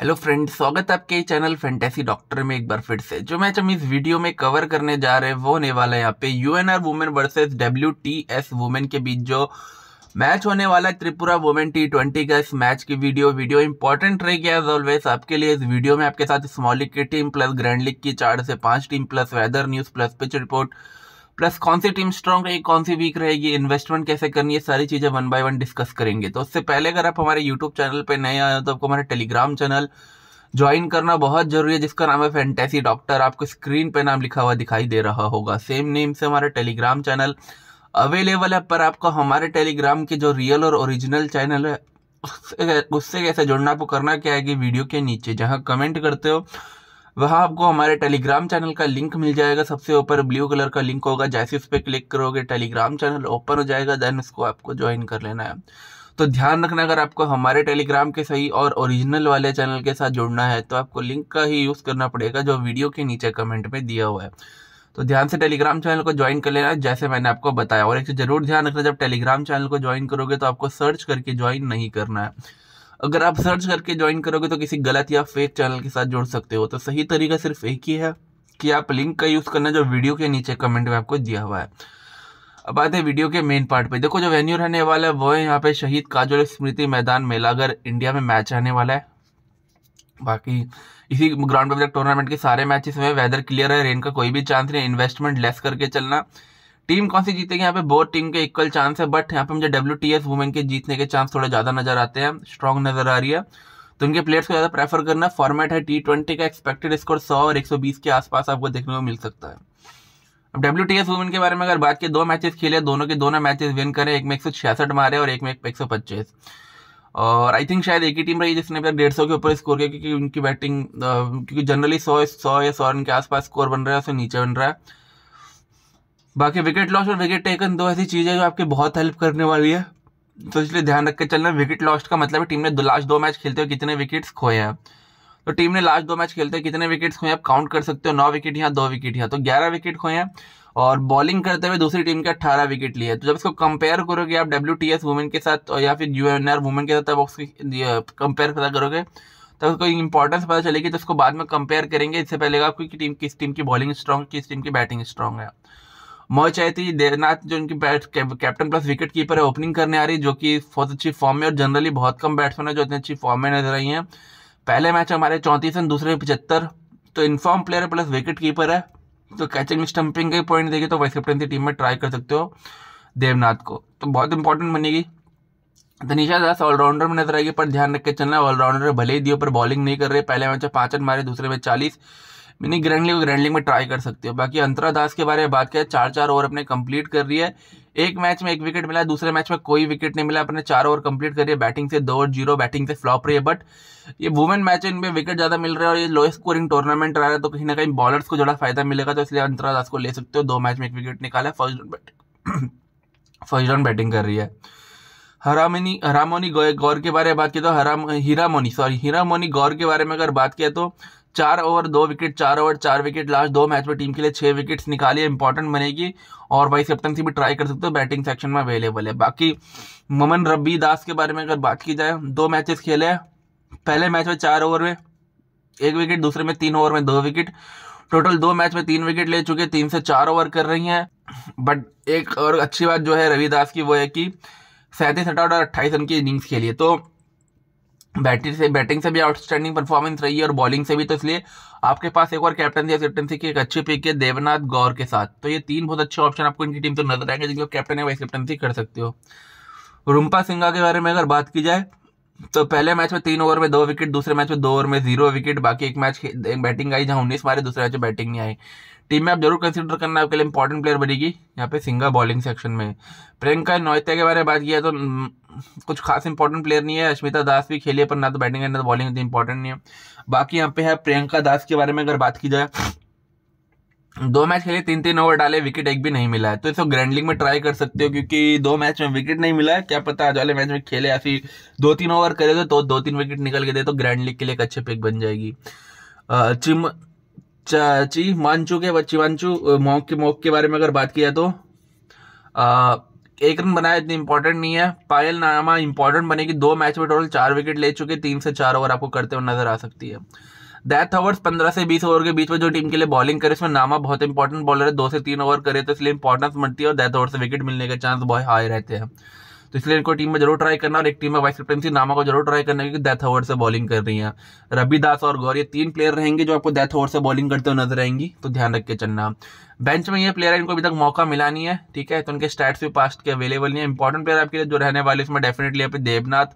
hello friend स्वागत है आपके चैनल फैंटेसी डॉक्टर में एक बार फिर से जो मैच हम इस वीडियो में कवर करने जा रहे हैं वो होने वाला है यहाँ पे UNR women versus WTS women के बीच जो मैच होने वाला है त्रिपुरा वुमेन टी ट्वेंटी का इस मैच की वीडियो वीडियो इंपॉर्टेंट रहेगी एज ऑलवेज आपके लिए इस वीडियो में आपके साथ स्मॉल लीग की टीम प्लस ग्रैंड लीग की चार से पांच team plus weather news plus pitch report plus कौन सी टीम स्ट्रांग रहेगी कौन सी वीक रहेगी इन्वेस्टमेंट कैसे करनी है सारी चीज़ें वन बाय वन डिस्कस करेंगे तो उससे पहले अगर आप हमारे यूट्यूब चैनल पर नए आए हो तो आपको हमारे टेलीग्राम चैनल ज्वाइन करना बहुत जरूरी है जिसका नाम है फैंटेसी डॉक्टर आपको स्क्रीन पे नाम लिखा हुआ दिखाई दे रहा होगा सेम नेम से हमारा टेलीग्राम चैनल अवेलेबल है पर आपको हमारे टेलीग्राम के जो रियल और ओरिजिनल चैनल है उससे उससे कैसे जुड़ना आपको करना क्या है कि वीडियो के नीचे जहाँ कमेंट करते हो वहाँ आपको हमारे टेलीग्राम चैनल का लिंक मिल जाएगा सबसे ऊपर ब्लू कलर का लिंक होगा जैसे उस पर क्लिक करोगे टेलीग्राम चैनल ओपन हो जाएगा देन उसको आपको ज्वाइन कर लेना है तो ध्यान रखना अगर आपको हमारे टेलीग्राम के सही और ओरिजिनल वाले चैनल के साथ जुड़ना है तो आपको लिंक का ही यूज़ करना पड़ेगा जो वीडियो के नीचे कमेंट में दिया हुआ है तो ध्यान से टेलीग्राम चैनल को ज्वाइन कर लेना जैसे मैंने आपको बताया और एक चीज़ जरूर ध्यान रखना जब टेलीग्राम चैनल को ज्वाइन करोगे तो आपको सर्च करके ज्वाइन नहीं करना है अगर आप सर्च करके ज्वाइन करोगे तो किसी गलत या फेक चैनल के साथ जुड़ सकते हो तो सही तरीका सिर्फ एक ही है कि आप लिंक का यूज़ करना जो वीडियो के नीचे कमेंट में आपको दिया हुआ है अब आते हैं वीडियो के मेन पार्ट पे देखो जो वेन्यू रहने वाला है वो है यहाँ पे शहीद काजोल स्मृति मैदान मेला अगर इंडिया में मैच रहने वाला है बाकी इसी ग्राउंड पर टूर्नामेंट के सारे मैचेस में वेदर क्लियर है रेन का कोई भी चांस नहीं इन्वेस्टमेंट लेस करके चलना टीम कौन सी जीतेगी यहाँ पे बहुत टीम के इक्वल चांस है बट यहाँ पे मुझे डब्ल्यू टी एस वुमेन के जीतने के चांस थोड़ा ज़्यादा नजर आते हैं स्ट्रॉन्ग नजर आ रही है तो इनके प्लेयर्स को ज़्यादा प्रेफर करना फॉर्मेट है टी ट्वेंटी का एक्सपेक्टेड स्कोर सौ और एक सौ बीस के आसपास आपको देखने को मिल सकता है अब डब्ल्यू टी एस वुमेन के बारे में अगर बात की दो मैचेस खेले दोनों के दोनों मैचेस विन करें एक में एक सौ छियासठ मारे और एक में एक सौ पच्चीस और आई थिंक शायद एक ही टीम रही जिसने अभी डेढ़ सौ के ऊपर स्कोर किया क्योंकि उनकी बैटिंग क्योंकि जनरली सौ सौ या सौ रन के आसपास स्कोर बन रहा है उससे नीचे बन रहा है बाकी विकेट लॉस और विकेट टेकन दो ऐसी चीज़ें जो आपकी बहुत हेल्प करने वाली है तो इसलिए ध्यान रख के चलना विकेट लॉस्ट का मतलब है टीम ने लास्ट दो मैच खेलते हो कितने विकेट्स खोए हैं तो टीम ने लास्ट दो मैच खेलते हैं कितने विकेट्स खोए आप काउंट कर सकते हो नौ विकेट यहाँ दो विकेट यहाँ तो ग्यारह विकेट खोए हैं और बॉलिंग करते हुए दूसरी टीम के अट्ठारह विकेट लिए तो जब इसको कंपेयर करोगे आप डब्ल्यू टी एस वुमेन के साथ या फिर यू एन आर वुमेन के साथ तब उसकी कंपेयर पता करोगे तब उसको इंपॉर्टेंस पता चलेगी तो उसको बाद में कंपेयर करेंगे इससे पहले आपको कि टीम किस टीम की बॉलिंग स्ट्रॉन्ग किस टीम की बैटिंग स्ट्रॉन्ग है मोचैती देवनाथ जो उनकी bat captain plus wicket keeper है ओपनिंग करने आ रही जो कि बहुत अच्छी फॉर्म में और जनरली बहुत कम बैट्समैन है जो इतनी अच्छी फॉर्म में नजर आई हैं पहले मैच हमारे चौंतीस रन दूसरे में पचहत्तर तो इनफॉर्म प्लेयर है प्लस विकेट कीपर है तो कैचिंग स्टम्पिंग के पॉइंट देगी तो वाइस कैप्टनसी टीम में ट्राई कर सकते हो देवनाथ को तो बहुत इंपॉर्टेंट बनेगी तनिषा दास ऑलराउंडर में नजर आएगी पर ध्यान रख के चलना ऑलराउंडर भले ही दियो पर बॉलिंग नहीं कर रहे पहले मैच में पाँच रन मारे दूसरे में चालीस मिनी ग्रैंडलिंग ग्रैंडलिंग में ट्राई कर सकते हो बाकी अंतरा दास के बारे में बात करें चार चार ओवर अपने कंप्लीट कर रही है एक मैच में एक विकेट मिला दूसरे मैच में कोई विकेट नहीं मिला अपने चार ओवर कंप्लीट करिए बैटिंग से दो और जीरो बैटिंग से फ्लॉप रही है बट ये वुमेन मैच है इनमें विकेट ज़्यादा मिल रहा है और ये लोएस्ट स्कोरिंग टूर्नामेंट रहा है तो कहीं ना कहीं बॉलर्स को ज़्यादा फायदा मिलेगा तो इसलिए अंतरा दास को ले सकते हो दो मैच में एक विकेट निकाला first batting first round batting कर रही है हरामोनी हरामोनी गौर के बारे में बात की तो हीरा हीरामोनी सॉरी हीरामोनी गौर के बारे में अगर बात किया तो चार ओवर दो विकेट चार ओवर चार विकेट लास्ट दो मैच में टीम के लिए छः विकेट्स निकाली इंपॉर्टेंट बनेगी और वाइस कैप्टनसी भी ट्राई कर सकते हो बैटिंग सेक्शन में अवेलेबल है बाकी ममन रब्बी दास के बारे में अगर बात की जाए दो मैचेस खेले हैं पहले मैच में चार ओवर में एक विकेट दूसरे में तीन ओवर में दो विकेट टोटल दो मैच में तीन विकेट ले चुके तीन से चार ओवर कर रही हैं बट एक और अच्छी बात जो है रविदास की वो है कि सैंतीस अठारह और अट्ठाईस रन की इनिंग्स खेली है तो बैटिंग से बैटिंग से भी आउटस्टैंडिंग परफॉर्मेंस रही है और बॉलिंग से भी तो इसलिए आपके पास एक और कैप्टनसी या कैप्टनसी की एक अच्छी पिक है देवनाथ गौर के साथ तो ये तीन बहुत अच्छे ऑप्शन आपको इनकी टीम से नजर आएंगे जिनको कैप्टन या वाइस कैप्टनसी कर सकते हो रूम्पा सिंगा के बारे में अगर बात की जाए तो पहले मैच में तीन ओवर में दो विकेट दूसरे मैच में दो ओवर में जीरो विकेट बाकी एक मैच बैटिंग आई जहां उन्नीस मारे दूसरे मैच में बैटिंग नहीं आई टीम में आप जरूर कंसिडर करना आपके लिए इंपॉर्टेंट प्लेयर बनेगी यहाँ पे सिंगा बॉलिंग सेक्शन में प्रियंका नोयता के बारे में बात किया तो हम्म, कुछ खास इंपॉर्टेंट प्लेयर नहीं है अश्मिता दास भी खेली है पर ना तो बैटिंग है ना तो बॉलिंग इतनी इंपॉर्टेंट नहीं है बाकी यहाँ पे है प्रियंका दास के बारे में अगर बात की जाए दो मैच खेले तीन तीन ओवर डाले विकेट एक भी नहीं मिला है तो इसको ग्रैंड लीग में ट्राई कर सकते हो क्योंकि दो मैच में विकेट नहीं मिला है क्या पता आज वाले मैच में खेले या फिर दो तीन ओवर करे तो दो तीन विकेट निकल के दे तो ग्रैंड लीग के लिए एक अच्छे पिक बन जाएगी चिम ची मानचू के बच्ची मानचू मॉक के मौक के बारे में अगर बात किया तो आ, एक रन बनाया इतनी इंपॉर्टेंट नहीं है पायल नामा इंपॉर्टेंट बनेगी दो मैच में टोटल चार विकेट ले चुके तीन से चार ओवर आपको करते हुए नजर आ सकती है डेथ ओवर्स पंद्रह से बीस ओवर के बीच में जो टीम के लिए बॉलिंग करे उसमें नामा बहुत इंपॉर्टेंट बॉलर है दो से तीन ओवर करे तो इसलिए इंपॉर्टेंस मिलती है और डेथ ओवर से विकेट मिलने के चांस बहुत हाई रहते हैं तो इसलिए इनको टीम में जरूर ट्राई करना और एक टीम में वाइस कैप्टन नामा को जरूर ट्राई करना क्योंकि डेथ ओवर से बॉलिंग कर रही है रबी दास और गौर ये तीन प्लेयर रहेंगे जो आपको डेथ ओवर से बॉलिंग करते हुए नजर आएंगी तो ध्यान रख के चलना बेंच में ये प्लेयर है इनको अभी तक मौका मिला नहीं है ठीक है तो उनके स्टैट्स भी पास्ट के अवेलेबल नहीं है इंपॉर्टेंट प्लेयर आपके लिए जो रहने वाले इसमें डेफिनेटली यहाँ पे देवनाथ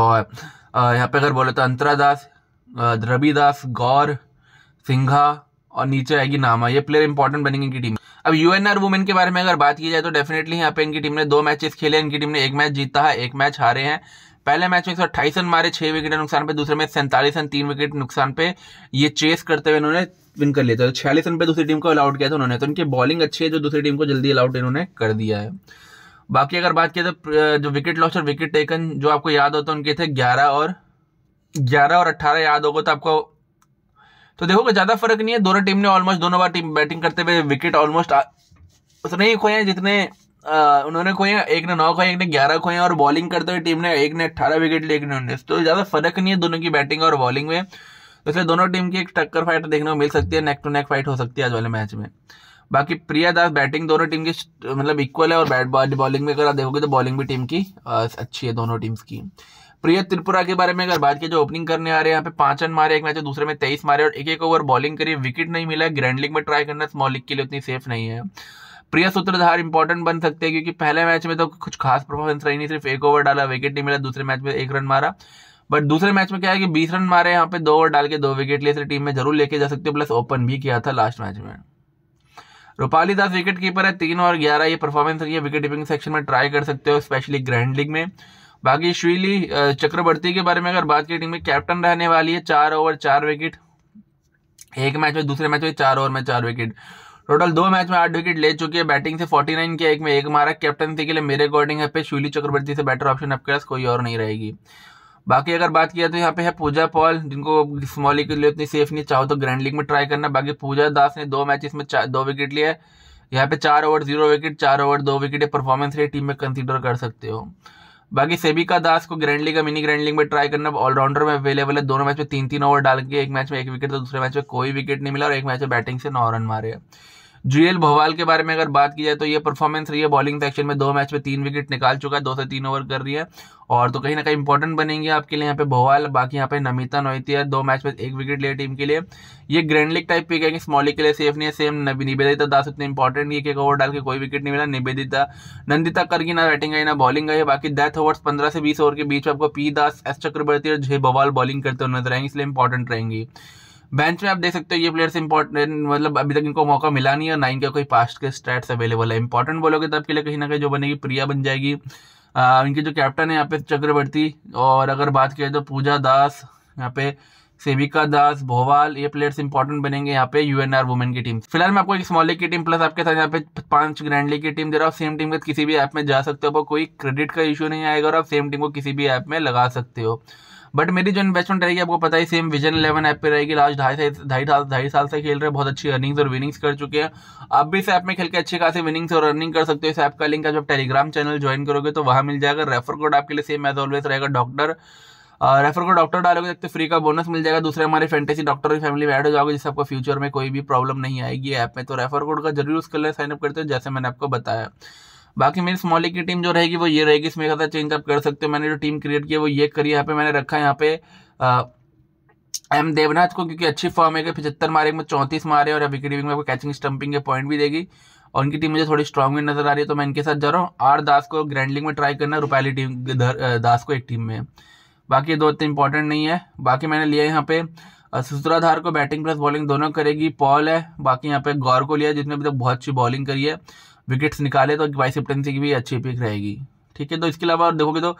और यहाँ पे अगर बोले तो अंतरा दास रबी दास गौर सिंघा और नीचे आएगी नामा ये प्लेयर इंपॉर्टेंट बनेंगे इनकी टीम अब यूएनआर वुमेन के बारे में अगर बात की जाए तो डेफिनेटली यहाँ पे इनकी टीम ने दो मैचेस खेले इनकी टीम ने एक मैच जीता है एक मैच हारे हैं पहले मैच में एक सौ अट्ठाईस रन मारे छह विकेट नुकसान पे दूसरे में सैंतालीस रन तीन विकेट नुकसान पे ये चेस करते हुए इन्होंने विन कर लिया था तो छियालीस रन पे दूसरी टीम को अलाउट किया था उन्होंने तो इनकी बॉलिंग अच्छी है जो दूसरी टीम को जल्दी अलाउट इन्होंने कर दिया है बाकी अगर बात किया तो जो विकेट लॉस और विकेट टेकन जो आपको याद होता तो है उनके थे ग्यारह और ग्यारह और अट्ठारह याद होगा तो आपको तो देखोगे ज़्यादा फर्क नहीं है दोनों टीम ने ऑलमोस्ट दोनों बार टीम बैटिंग करते हुए विकेट ऑलमोस्ट उतने ही खोए हैं जितने उन्होंने खोए एक ने नौ खोए एक ने ग्यारह खोए और बॉलिंग करते हुए टीम ने एक ने अट्ठारह विकेट लिए एक ने उन्नीस तो ज़्यादा फर्क नहीं है दोनों की बैटिंग और बॉलिंग में तो इसलिए दोनों टीम की एक टक्कर फाइट देखने को मिल सकती है नेक टू नेक फाइट हो सकती है आज वाले मैच में बाकी प्रिया दास बैटिंग दोनों टीम की मतलब इक्वल है और बैट बॉलिंग में अगर आप देखोगे तो बॉलिंग भी टीम की अच्छी है दोनों टीम्स की प्रिय त्रिपुरा के बारे में अगर बात की जो ओपनिंग करने आ रहे हैं यहाँ पे पांच रन मारे एक मैच है दूसरे में तेईस मारे और एक एक ओवर बॉलिंग करिए विकेट नहीं मिला ग्रैंड लीग में ट्राई करना स्मॉल लीग के लिए उतनी सेफ नहीं है प्रिय सूत्रधार इंपॉर्टेंट बन सकते हैं क्योंकि पहले मैच में तो कुछ खास परफॉर्मेंस रही नहीं सिर्फ एक ओवर डाला विकेट नहीं मिला दूसरे मैच में एक रन मारा बट दूसरे मैच में क्या है कि बीस रन मारे यहाँ पे दो ओवर डाल के दो विकेट लिए टीम में जरूर लेके जा सकते हो प्लस ओपन भी किया था लास्ट मैच में रूपाली दास विकेट कीपर है तीन और ग्यारह ये परफॉर्मेंस रही है विकेट कीपिंग सेक्शन में ट्राई कर सकते हो स्पेशली ग्रैंड लीग में बाकी श्वीली चक्रवर्ती के बारे में अगर बात की टीम में कैप्टन रहने वाली है चार ओवर चार विकेट एक मैच में दूसरे मैच में चार ओवर में चार विकेट टोटल दो मैच में आठ विकेट ले चुकी है बैटिंग से 49 के एक में एक मारा कैप्टनसी के लिए मेरे अकॉर्डिंग यहाँ पे शूली चक्रवर्ती से बेटर ऑप्शन आपके पास कोई और नहीं रहेगी बाकी अगर बात किया तो यहाँ पे है पूजा पॉल जिनको स्मॉल लीग के लिए उतनी सेफ नहीं चाहो तो ग्रैंड लीग में ट्राई करना बाकी पूजा दास ने दो मैच में दो विकेट लिए है यहाँ पे चार ओवर जीरो विकेट चार ओवर दो विकेट परफॉर्मेंस रही टीम में कंसिडर कर सकते हो बाकी सेबिका दास को grand league mini grand league में ट्राई करना ऑलराउंडर में अवेलेबल है दोनों मैच में तीन तीन ओवर डाल के एक मैच में एक विकेट तो दूसरे मैच में कोई विकेट नहीं मिला और एक मैच में बैटिंग से नौ रन मारे जुएल भोवाल के बारे में अगर बात की जाए तो ये परफॉर्मेंस रही है बॉलिंग सेक्शन में दो मैच में तीन विकेट निकाल चुका है दो से तीन ओवर कर रही है और तो कहीं ना कहीं इंपॉर्टेंट बनेंगे आपके लिए यहाँ पे भोवाल बाकी यहाँ पे नमिता नोतिया दो मैच में एक विकेट लिए टीम के लिए ये ग्रैंड लीग टाइप पिक है कि स्मॉली के लिए सेफ नहीं है सेम निवेदिता दास इतने इंपॉर्टेंट नहीं एक ओवर डाल के कोई विकेट नहीं मिला निवेदिता नंदिता करगी ना बैटिंग आई ना बॉलिंग आई बाकी डेथ ओवर्स पंद्रह से बीस ओवर के बीच में आपको पी दास एस चक्रवर्ती और जय भोवाल बॉलिंग करते हुए नजर आएंगे इसलिए इंपॉर्टेंट रहेंगी बेंच में आप देख सकते हो ये प्लेयर्स इंपॉर्टेंट मतलब अभी तक इनको मौका मिला नहीं है ना इनका कोई पास्ट के स्टैट्स अवेलेबल है इंपॉर्टेंट बोलोगे तो आपके लिए कहीं ना कहीं जो बनेगी प्रिया बन जाएगी इनके जो कैप्टन है यहाँ पे चक्रवर्ती और अगर बात किया तो पूजा दास यहाँ पे सेविका दास भोवाल ये प्लेयर्स इंपॉर्टेंट बनेंगे यहाँ पे यूएनआर वुमेन की टीम फिलहाल मैं आपको एक स्मॉल लीग की टीम प्लस आपके साथ यहाँ पे पांच ग्रैंड लीग की टीम दे रहा हूँ सेम टीम के किसी भी ऐप में जा सकते हो कोई क्रेडिट का इशू नहीं आएगा और आप सेम टीम को किसी भी ऐप में लगा सकते हो बट मेरी जो इन्वेस्टमेंट रहेगी आपको पता ही सेम विजन इलेवन ऐप पे रहेगी लास्ट ढाई से ढाई साल ढाई साल से खेल रहे बहुत अच्छी अर्निंग्स और विनिंग्स कर चुके हैं आप भी इस ऐप में खेल के अच्छी खासी विनिंग्स और अर्निंग कर सकते हो इस ऐप का लिंक आप जब टेलीग्राम चैनल ज्वाइन करोगे तो वहाँ मिल जाएगा रेफर कोड आपके लिए सेम एज ऑलवेज रहेगा डॉक्टर रेफर को डॉक्टर डालोगे तो फ्री का बोनस मिल जाएगा दूसरे हमारे फैंटेसी डॉक्टर की फैमिली में ऐड हो जाओगे जिससे आपको फ्यूचर में कोई भी प्रॉब्लम नहीं आएगी ऐप में तो रेफर कोड का जरूर यूज़ कर साइनअप करते हो जैसे मैंने आपको बताया बाकी मेरी स्मॉल की टीम जो रहेगी वो ये रहेगी इसमें ज़्यादा चेंज आप कर सकते हो मैंने जो टीम क्रिएट किया वो ये करी यहाँ पे मैंने रखा यहाँ पे एम देवनाथ को क्योंकि अच्छी फॉर्म है पचहत्तर मारे में चौंतीस मारे और अभी की में कैचिंग स्टंपिंग के पॉइंट भी देगी और उनकी टीम मुझे थोड़ी स्ट्रॉन्ग भी नजर आ रही है तो मैं इनके साथ जा रहा हूँ आर दास को ग्रैंडलिंग में ट्राई करना रुपाली टीम दास को एक टीम में बाकी दो इतने इंपॉर्टेंट नहीं है बाकी मैंने लिया यहाँ पे सुसराधार को बैटिंग प्लस बॉलिंग दोनों करेगी पॉल है बाकी यहाँ पे गौर को लिया जिसने अभी तक तो बहुत अच्छी बॉलिंग करी है विकेट्स निकाले तो वाइस कैप्टनसी की भी अच्छी पिक रहेगी ठीक है तो इसके अलावा देखोगे तो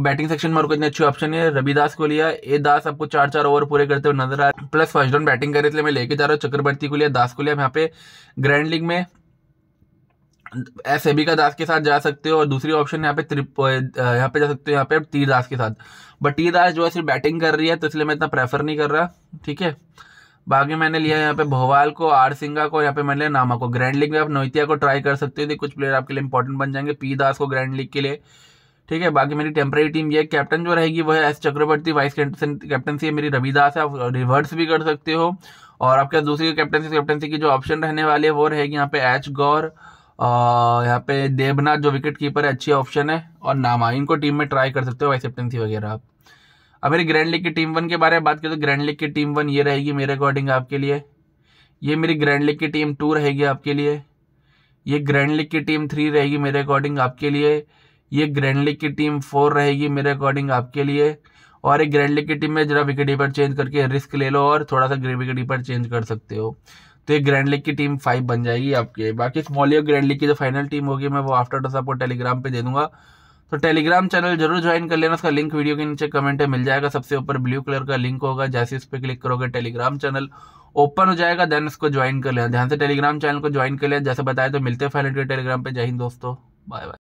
बैटिंग सेक्शन में और इतने अच्छे ऑप्शन है रविदास को लिया ए दास आपको चार चार ओवर पूरे करते हुए नजर आए प्लस फर्स्ट डाउन बैटिंग करे इसलिए मैं लेके जा रहा हूँ चक्रवर्ती को लिया दास को लिया यहाँ पे ग्रैंड लीग में एस एबी का दास के साथ जा सकते हो और दूसरी ऑप्शन यहाँ पे त्रिप यहाँ पे जा सकते हो यहाँ पे टी दास के साथ बट टी दास जो है सिर्फ बैटिंग कर रही है तो इसलिए मैं इतना प्रेफर नहीं कर रहा ठीक है बाकी मैंने लिया यहाँ पे भोवाल को आर सिंगा को यहाँ पे मैंने लिया नामा को ग्रैंड लीग में आप नोतिया को ट्राई कर सकते हो कुछ प्लेयर आपके लिए इंपॉर्टेंट बन जाएंगे पी दास को ग्रैंड लीग के लिए ठीक है बाकी मेरी टेम्प्रेरी टीम ये कैप्टन जो रहेगी वो है एस चक्रवर्ती वाइस कैप्टनसी है मेरी रविदास है आप रिवर्स भी कर सकते हो और आपके दूसरी कैप्टनसी कैप्टनसी की जो ऑप्शन रहने वाली है वो रहेगी यहाँ पे एच गौर यहाँ पे देवनाथ जो विकेट कीपर है अच्छी ऑप्शन है और नामा इनको टीम में ट्राई कर सकते हो वाइस कैप्टनसी वगैरह आप अब मेरी ग्रैंड लीग की टीम वन के बारे में बात करें तो ग्रैंड लीग की टीम वन ये रहेगी मेरे अकॉर्डिंग आपके लिए ये मेरी ग्रैंड लीग की टीम टू रहेगी आपके लिए ये ग्रैंड लीग की टीम थ्री रहेगी मेरे अकॉर्डिंग आपके लिए ये ग्रैंड लीग की टीम फोर रहेगी मेरे अकॉर्डिंग आपके लिए और एक ग्रैंड लीग की टीम में जरा विकेट कीपर चेंज करके रिस्क ले लो और थोड़ा सा विकेट कीपर चेंज कर सकते हो तो ये ग्रैंड लीग की टीम फाइव बन जाएगी आपके बाकी स्मॉल लीग ग्रैंड लीग की जो फाइनल टीम होगी मैं वो आफ्टर डॉस आपको टेलीग्राम पे दे दूंगा तो टेलीग्राम चैनल जरूर ज्वाइन कर लेना उसका लिंक वीडियो के नीचे कमेंट है मिल जाएगा सबसे ऊपर ब्लू कलर का लिंक होगा जैसे उस पर क्लिक करोगे टेलीग्राम चैनल ओपन हो जाएगा देन उसको ज्वाइन कर लेना ध्यान से टेलीग्राम चैनल को ज्वाइन कर लेना जैसे बताया तो मिलते हैं फाइनल टेलीग्राम पर जय हिंद दोस्तों बाय बाय